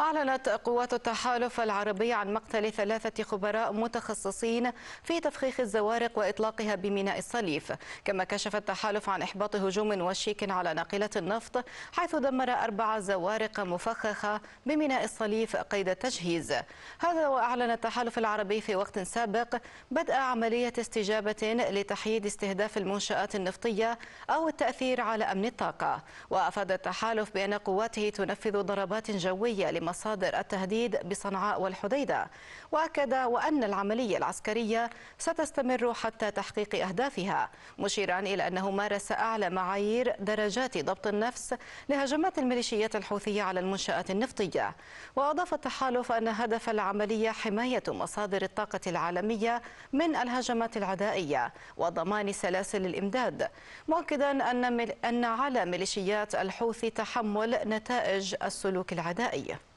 أعلنت قوات التحالف العربي عن مقتل ثلاثة خبراء متخصصين في تفخيخ الزوارق وإطلاقها بميناء الصليف كما كشف التحالف عن إحباط هجوم وشيك على ناقلة النفط حيث دمر أربع زوارق مفخخة بميناء الصليف قيد التجهيز هذا وأعلن التحالف العربي في وقت سابق بدء عملية استجابة لتحييد استهداف المنشآت النفطية أو التأثير على أمن الطاقة وأفاد التحالف بأن قواته تنفذ ضربات جوية مصادر التهديد بصنعاء والحديدة وأكد وأن العملية العسكرية ستستمر حتى تحقيق أهدافها مشيرا إلى أنه مارس أعلى معايير درجات ضبط النفس لهجمات الميليشيات الحوثية على المنشآت النفطية وأضاف التحالف أن هدف العملية حماية مصادر الطاقة العالمية من الهجمات العدائية وضمان سلاسل الإمداد مؤكدا أن أن على ميليشيات الحوثي تحمل نتائج السلوك العدائي